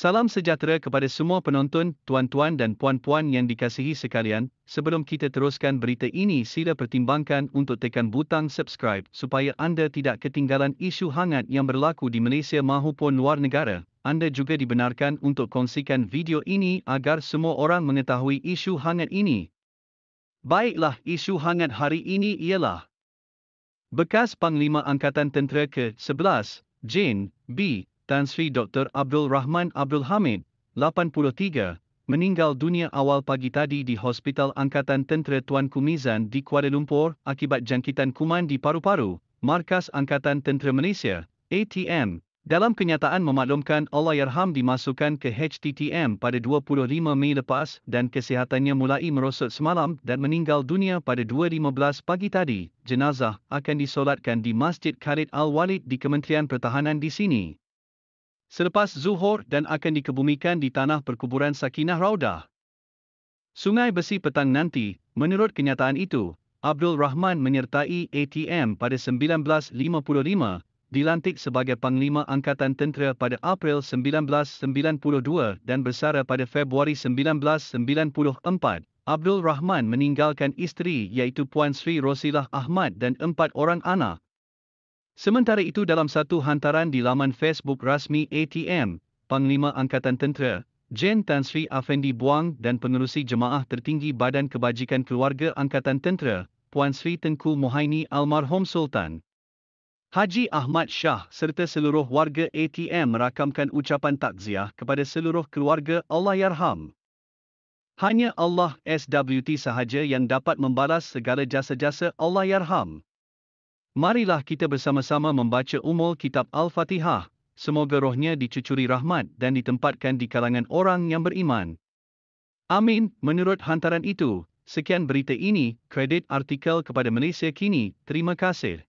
Salam sejahtera kepada semua penonton, tuan-tuan dan puan-puan yang dikasihi sekalian. Sebelum kita teruskan berita ini, sila pertimbangkan untuk tekan butang subscribe supaya anda tidak ketinggalan isu hangat yang berlaku di Malaysia maupun luar negara. Anda juga dibenarkan untuk kongsikan video ini agar semua orang mengetahui isu hangat ini. Baiklah, isu hangat hari ini ialah Bekas Panglima Angkatan Tentera ke-11, Jane B. Tan Sri Dr. Abdul Rahman Abdul Hamid, 83, meninggal dunia awal pagi tadi di Hospital Angkatan Tentera Tuan Kumizan di Kuala Lumpur akibat jangkitan kuman di paru-paru, Markas Angkatan Tentera Malaysia, ATM. Dalam kenyataan memaklumkan Allahyarham dimasukkan ke HTTM pada 25 Mei lepas dan kesihatannya mulai merosot semalam dan meninggal dunia pada 2.15 pagi tadi, jenazah akan disolatkan di Masjid Khalid Al-Walid di Kementerian Pertahanan di sini selepas zuhur dan akan dikebumikan di tanah perkuburan Sakinah Raudah. Sungai Besi petang nanti, menurut kenyataan itu, Abdul Rahman menyertai ATM pada 1955, dilantik sebagai Panglima Angkatan Tentera pada April 1992 dan bersara pada Februari 1994. Abdul Rahman meninggalkan isteri iaitu Puan Sri Rosilah Ahmad dan empat orang anak. Sementara itu dalam satu hantaran di laman Facebook rasmi ATM, Panglima Angkatan Tentera, Jen Tan Sri Afendi Buang dan Pengerusi Jemaah Tertinggi Badan Kebajikan Keluarga Angkatan Tentera, Puan Sri Tengku Mohaini Almarhum Sultan. Haji Ahmad Shah serta seluruh warga ATM merakamkan ucapan takziah kepada seluruh keluarga Allah Yarham. Hanya Allah SWT sahaja yang dapat membalas segala jasa-jasa Allah Yarham. Marilah kita bersama-sama membaca umul kitab Al-Fatihah. Semoga rohnya dicucuri rahmat dan ditempatkan di kalangan orang yang beriman. Amin. Menurut hantaran itu, sekian berita ini, kredit artikel kepada Malaysia Kini. Terima kasih.